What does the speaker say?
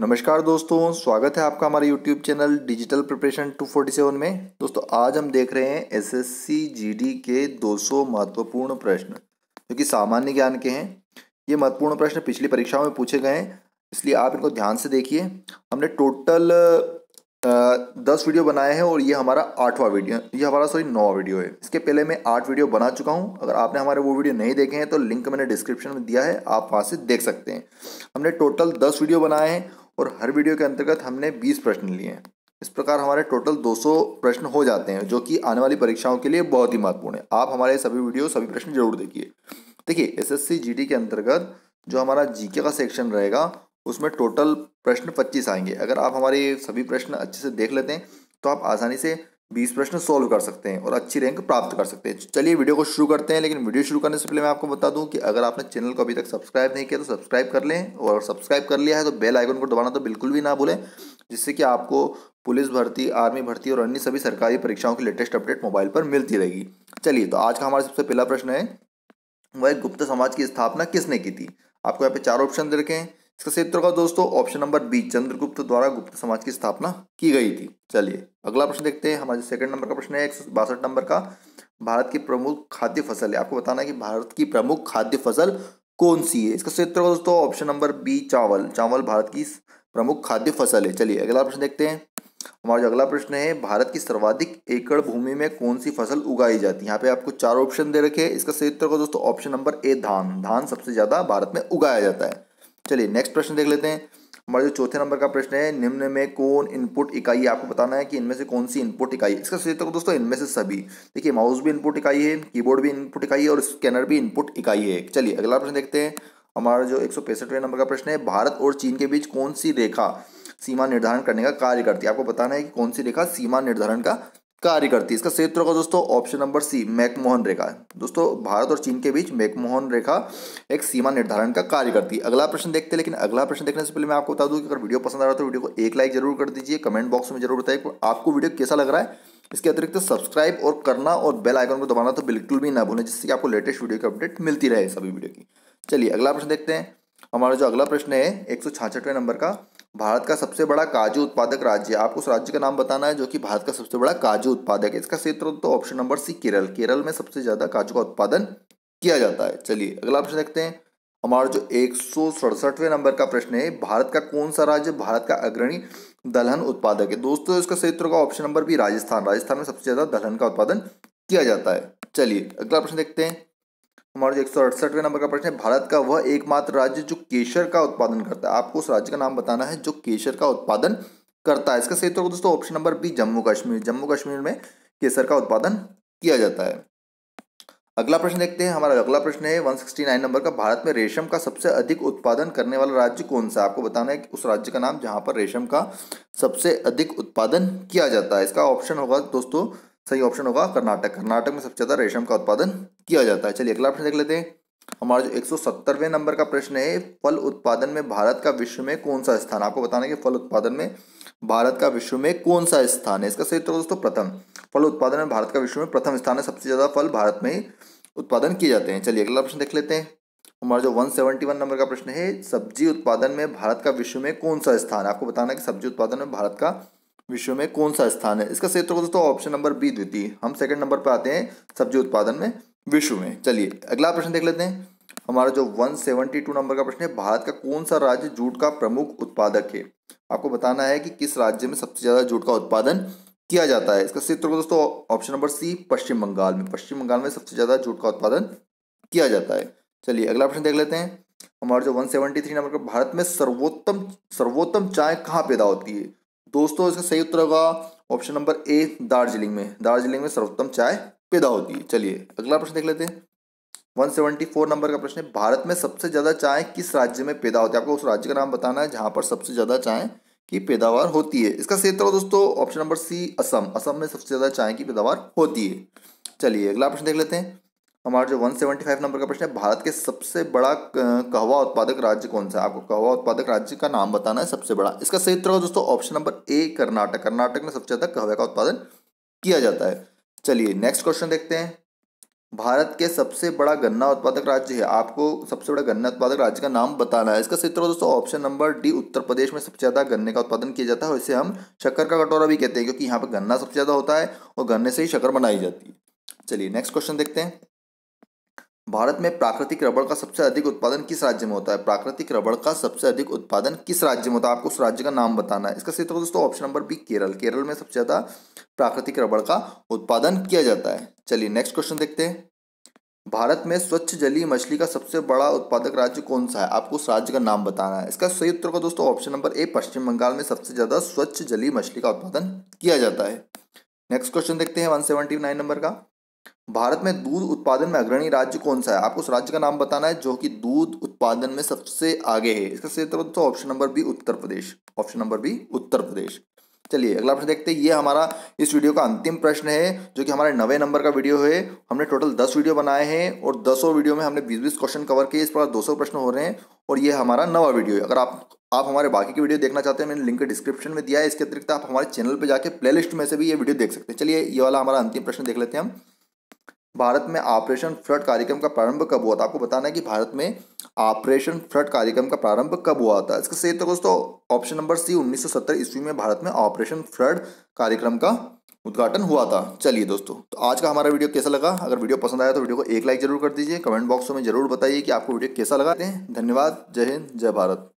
नमस्कार दोस्तों स्वागत है आपका हमारे YouTube चैनल डिजिटल प्रिपरेशन 247 में दोस्तों आज हम देख रहे हैं S S C G D के सौ महत्वपूर्ण प्रश्न जो कि सामान्य ज्ञान के हैं ये महत्वपूर्ण प्रश्न पिछली परीक्षाओं में पूछे गए हैं इसलिए आप इनको ध्यान से देखिए हमने टोटल दस वीडियो बनाए हैं और ये हमारा आठवां वीडियो ये हमारा सॉरी नौवा वीडियो है इसके पहले मैं आठ वीडियो बना चुका हूँ अगर आपने हमारे वो वीडियो नहीं देखे हैं तो लिंक मैंने डिस्क्रिप्शन में दिया है आप वहाँ से देख सकते हैं हमने टोटल दस वीडियो बनाए हैं और हर वीडियो के अंतर्गत हमने बीस प्रश्न लिए हैं इस प्रकार हमारे टोटल 200 प्रश्न हो जाते हैं जो कि आने वाली परीक्षाओं के लिए बहुत ही महत्वपूर्ण है आप हमारे सभी वीडियो सभी प्रश्न जरूर देखिए देखिए एस एस के अंतर्गत जो हमारा जीके का सेक्शन रहेगा उसमें टोटल प्रश्न पच्चीस आएंगे अगर आप हमारे सभी प्रश्न अच्छे से देख लेते हैं तो आप आसानी से बीस प्रश्न सॉल्व कर सकते हैं और अच्छी रैंक प्राप्त कर सकते हैं चलिए वीडियो को शुरू करते हैं लेकिन वीडियो शुरू करने से पहले मैं आपको बता दूं कि अगर आपने चैनल को अभी तक सब्सक्राइब नहीं किया तो सब्सक्राइब कर लें और सब्सक्राइब कर लिया है तो बेल आइकन को दबाना तो बिल्कुल भी ना भूलें जिससे कि आपको पुलिस भर्ती आर्मी भर्ती और अन्य सभी सरकारी परीक्षाओं की लेटेस्ट अपडेट मोबाइल पर मिलती रहेगी चलिए तो आज का हमारा सबसे पहला प्रश्न है वह गुप्त समाज की स्थापना किसने की थी आपको यहाँ पे चार ऑप्शन दे रखें हैं इसका क्षेत्र होगा दोस्तों ऑप्शन नंबर बी चंद्रगुप्त द्वारा गुप्त समाज की स्थापना की गई थी चलिए अगला प्रश्न देखते हैं हमारे सेकंड नंबर का प्रश्न है एक नंबर का भारत की प्रमुख खाद्य फसल है आपको बताना है कि भारत की प्रमुख खाद्य फसल कौन सी है इसका क्षेत्र होगा दोस्तों ऑप्शन नंबर बी चावल चावल भारत की प्रमुख खाद्य फसल है चलिए अगला प्रश्न देखते हैं हमारा जो अगला प्रश्न है भारत की सर्वाधिक एकड़ भूमि में कौन सी फसल उगाई जाती है यहाँ पे आपको चार ऑप्शन दे रखे हैं इसका क्षेत्र होगा दोस्तों ऑप्शन नंबर ए धान धान सबसे ज़्यादा भारत में उगाया जाता है चलिए नेक्स्ट प्रश्न देख लेते हैं हमारा जो चौथे नंबर का प्रश्न है निम्न में कौन इनपुट इकाई आपको बताना है कि इनमें से कौन सी इनपुट इकाई इसका सही तो दोस्तों इनमें से सभी देखिए माउस भी इनपुट इकाई है कीबोर्ड भी इनपुट इकाई है और स्कैनर भी इनपुट इकाई है चलिए अगला प्रश्न देखते हैं हमारा जो एक नंबर का प्रश्न है भारत और चीन के बीच कौन सी रेखा सीमा निर्धारण करने का कार्य करती है आपको बताना है कि कौन सी रेखा सीमा निर्धारण का कार्य करती है इसका क्षेत्र होगा दोस्तों ऑप्शन नंबर सी मैकमोहन रेखा दोस्तों भारत और चीन के बीच मैकमोहन रेखा एक सीमा निर्धारण का कार्य करती है अगला प्रश्न देखते हैं लेकिन अगला प्रश्न देखने से पहले मैं आपको बता दूं कि अगर वीडियो पसंद आ रहा है तो वीडियो को एक लाइक जरूर कर दीजिए कमेंट बॉक्स में जरूर बताइए आपको वीडियो कैसा लग रहा है इसके अतिरिक्त तो सब्सक्राइब और करना और बेल आइकन को दबाना तो बिल्कुल भी ना भूलें जिससे कि आपको लेटेस्ट वीडियो की अपडेट मिलती रहे सभी वीडियो की चलिए अगला प्रश्न देखते हैं हमारा जो अगला प्रश्न है एक नंबर का भारत का सबसे बड़ा काजू उत्पादक राज्य आपको उस राज्य का नाम बताना है जो कि भारत का सबसे बड़ा काजू उत्पादक है इसका क्षेत्र तो option number C Kerala Kerala में सबसे ज़्यादा काजू का उत्पादन किया जाता है चलिए अगला ऑप्शन देखते हैं हमारा जो एक नंबर का प्रश्न है भारत का कौन सा राज्य भारत का अग्रणी दलहन उत्पादक है दोस्तों इसका क्षेत्र का ऑप्शन नंबर भी राजस्थान राजस्थान में सबसे ज़्यादा दलहन का उत्पादन किया जाता है चलिए अगला प्रश्न देखते हैं हमारा जो एक नंबर का प्रश्न है भारत का वह एकमात्र राज्य जो केसर का उत्पादन करता है आपको उस राज्य का नाम बताना है जो केशर का उत्पादन करता है इसका सही तौर दोस्तों option number B Jammu Kashmir Jammu Kashmir में केसर का उत्पादन किया जाता है अगला प्रश्न देखते हैं हमारा अगला प्रश्न है 169 नंबर का भारत में रेशम का सबसे अधिक उत्पादन करने वाला राज्य कौन सा आपको बताना है कि उस राज्य का नाम जहां पर रेशम का सबसे अधिक उत्पादन किया जाता है इसका ऑप्शन होगा दोस्तों सही ऑप्शन होगा कर्नाटक कर्नाटक में सबसे ज़्यादा रेशम का उत्पादन किया जाता है चलिए अगला प्रश्न देख लेते हैं हमारा जो एक नंबर का प्रश्न है फल उत्पादन में भारत का विश्व में कौन सा स्थान आपको बताना कि फल उत्पादन में भारत का विश्व में कौन सा स्थान है इसका सही उत्तर दोस्तों प्रथम फल उत्पादन में भारत का विश्व में प्रथम स्थान है सबसे ज़्यादा फल भारत में ही उत्पादन किए जाते हैं चलिए अगला प्रश्न देख लेते हैं हमारा जो 171 नंबर का प्रश्न है सब्जी उत्पादन में भारत का विश्व में कौन सा स्थान है आपको बताना है कि सब्जी उत्पादन में भारत का विश्व में कौन सा स्थान है इसका क्षेत्र दोस्तों ऑप्शन नंबर बी द्वितीय हम सेकंड नंबर पर आते हैं सब्जी उत्पादन में विश्व में चलिए अगला प्रश्न देख लेते हैं हमारा जो 172 नंबर का प्रश्न है भारत का कौन सा राज्य जूट का प्रमुख उत्पादक है आपको बताना है कि किस राज्य में सबसे ज़्यादा जूट का उत्पादन किया जाता है इसका क्षेत्र दोस्तों option number C Paschim Bengal में पश्चिम बंगाल में सबसे ज़्यादा जूट का उत्पादन किया जाता है चलिए अगला प्रश्न देख लेते हैं हमारा जो 173 नंबर का भारत में सर्वोत्तम सर्वोत्तम चाय कहाँ पैदा होती है दोस्तों इसका सही उत्तर होगा ऑप्शन नंबर ए दार्जिलिंग में दार्जिलिंग में सर्वोत्तम चाय पैदा होती है चलिए अगला प्रश्न देख लेते हैं 174 नंबर का प्रश्न है भारत में सबसे ज़्यादा चाय किस राज्य में पैदा होती है आपको उस राज्य का नाम बताना है जहां पर सबसे ज़्यादा चाय की पैदावार होती है इसका सही उत्तर दोस्तों option number C Assam Assam में सबसे ज़्यादा चाय की पैदावार होती है चलिए अगला प्रश्न देख लेते हैं हमारा जो 175 नंबर का प्रश्न है भारत के सबसे बड़ा कहवा उत्पादक राज्य कौन सा है आपको कहवा उत्पादक राज्य का नाम बताना है सबसे बड़ा इसका सही उत्तर होगा दोस्तों option number A Karnataka Karnataka में सबसे ज़्यादा कहवे का उत्पादन किया जाता है चलिए नेक्स्ट क्वेश्चन देखते हैं भारत के सबसे बड़ा गन्ना उत्पादक राज्य है आपको सबसे बड़ा गन्ना उत्पादक राज्य का नाम बताना है इसका क्षेत्र दोस्तों option number D Uttar Pradesh में सबसे ज़्यादा गन्ने का उत्पादन किया जाता है और इसे हम शक्कर का कटोरा भी कहते हैं क्योंकि यहाँ पर गन्ना सबसे ज़्यादा होता है और गन्ने से ही शक्कर बनाई जाती है चलिए नेक्स्ट क्वेश्चन देखते हैं भारत में प्राकृतिक रबड़ का सबसे अधिक उत्पादन किस राज्य में होता है प्राकृतिक रबड़ का सबसे अधिक उत्पादन किस राज्य में होता है आपको उस राज्य का नाम बताना है इसका सही तो दोस्तों option number B Kerala Kerala में सबसे ज़्यादा प्राकृतिक रबड़ का उत्पादन किया जाता है चलिए नेक्स्ट क्वेश्चन देखते हैं भारत में स्वच्छ जलीय मछली का सबसे बड़ा उत्पादक राज्य कौन सा है आपको उस राज्य का नाम बताना है इसका सही उत्तर का दोस्तों option number A Paschim Bengal में सबसे ज़्यादा स्वच्छ जलीय मछली का उत्पादन किया जाता है नेक्स्ट क्वेश्चन देखते हैं वन सेवेंटी नाइन नंबर का भारत में दूध उत्पादन में अग्रणी राज्य कौन सा है आपको उस राज्य का नाम बताना है जो कि दूध उत्पादन में सबसे आगे है इसका सही उत्तर तो option number B Uttar Pradesh option number B Uttar Pradesh चलिए अगला प्रश्न देखते हैं ये हमारा इस वीडियो का अंतिम प्रश्न है जो कि हमारे नवे नंबर का वीडियो है हमने टोटल दस वीडियो बनाए हैं और दसों वीडियो में हमने बीस बीस क्वेश्चन कवर किए इस प्रकार दो सौ प्रश्न हो रहे हैं और ये हमारा नवा वीडियो है अगर आप आप हमारे बाकी की वीडियो देखना चाहते हैं मैंने लिंक डिस्क्रिप्शन में दिया है इसके अतिरिक्त आप हमारे चैनल पर जाकर प्ले में से भी ये वीडियो देख सकते हैं चलिए ये वाला हमारा अंतिम प्रश्न देख लेते हैं हम भारत में ऑपरेशन फ्लड कार्यक्रम का प्रारंभ कब हुआ था आपको बताना है कि भारत में ऑपरेशन फ्लड कार्यक्रम का प्रारंभ कब हुआ था इसका सही तो दोस्तों ऑप्शन नंबर सी 1970 ईस्वी में भारत में ऑपरेशन फ्लड कार्यक्रम का उद्घाटन हुआ था चलिए दोस्तों तो आज का हमारा वीडियो कैसा लगा अगर वीडियो पसंद आया तो वीडियो को एक लाइक जरूर कर दीजिए कमेंट बॉक्स में जरूर बताइए कि आपको वीडियो कैसा लगा धन्यवाद जय हिंद जय भारत